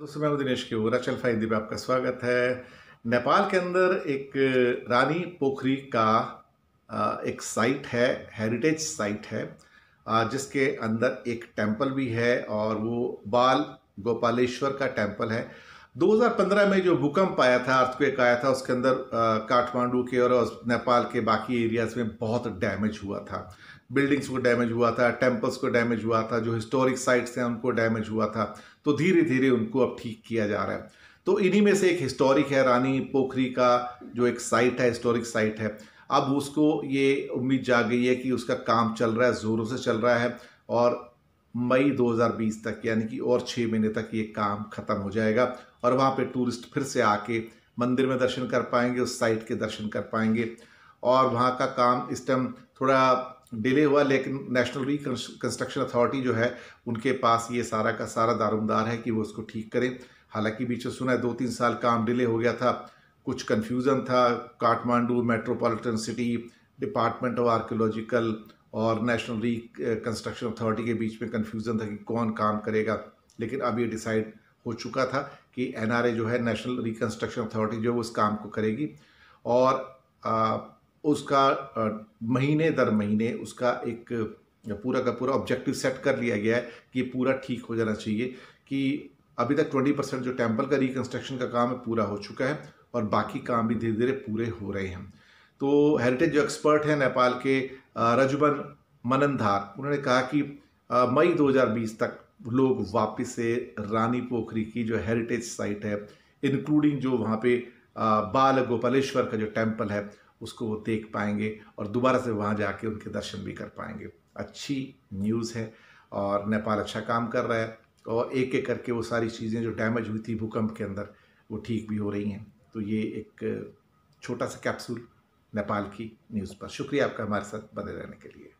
दोस्तों मैं दिनेश दिनेश की चल फाइन में आपका स्वागत है नेपाल के अंदर एक रानी पोखरी का एक साइट है हेरिटेज साइट है जिसके अंदर एक टेंपल भी है और वो बाल गोपालेश्वर का टेंपल है 2015 में जो भूकंप आया था अर्थक्वेक आया था उसके अंदर काठमांडू के और नेपाल के बाकी एरियाज में बहुत डैमेज हुआ था बिल्डिंग्स को डैमेज हुआ था टेम्पल्स को डैमेज हुआ था जो हिस्टोरिक साइट्स हैं उनको डैमेज हुआ था तो धीरे धीरे उनको अब ठीक किया जा रहा है तो इन्हीं में से एक हिस्टोरिक है रानी पोखरी का जो एक साइट है हिस्टोरिक साइट है अब उसको ये उम्मीद जा गई है कि उसका काम चल रहा है ज़ोरों से चल रहा है और मई 2020 तक यानी कि और छः महीने तक ये काम खत्म हो जाएगा और वहाँ पे टूरिस्ट फिर से आके मंदिर में दर्शन कर पाएंगे उस साइट के दर्शन कर पाएंगे और वहाँ का काम इस टाइम थोड़ा डिले हुआ लेकिन नेशनल रिकंस्ट्रक्शन अथॉरिटी जो है उनके पास ये सारा का सारा दारोमदार है कि वो उसको ठीक करें हालांकि बीच में सुना है दो तीन साल काम डिले हो गया था कुछ कन्फ्यूज़न था Kathmandu metropolitan city department of archaeological और नेशनल रिकन्स्ट्रक्शन अथॉरिटी के बीच में कन्फ्यूज़न था कि कौन काम करेगा लेकिन अब ये डिसाइड हो चुका था कि एन जो है नेशनल रिकन्स्ट्रक्शन अथॉरिटी जो है उस काम को करेगी और आ, उसका आ, महीने दर महीने उसका एक पूरा का पूरा ऑब्जेक्टिव सेट कर लिया गया है कि पूरा ठीक हो जाना चाहिए कि अभी तक 20 परसेंट जो टेम्पल का रिकन्स्ट्रक्शन का काम है पूरा हो चुका है और बाकी काम भी धीरे धीरे पूरे हो रहे हैं तो हेरिटेज जो एक्सपर्ट हैं नेपाल के रजुबन मननधार उन्होंने कहा कि मई 2020 तक लोग वापस से रानी पोखरी की जो हेरिटेज साइट है इंक्लूडिंग जो वहाँ पे बाल गोपालेश्वर का जो टेम्पल है उसको वो देख पाएंगे और दोबारा से वहाँ जाके उनके दर्शन भी कर पाएंगे अच्छी न्यूज़ है और नेपाल अच्छा काम कर रहा है और एक एक करके वो सारी चीज़ें जो डैमेज हुई थी भूकंप के अंदर वो ठीक भी हो रही हैं तो ये एक छोटा सा कैप्सूल नेपाल की न्यूज़ पर शुक्रिया आपका हमारे साथ बने रहने के लिए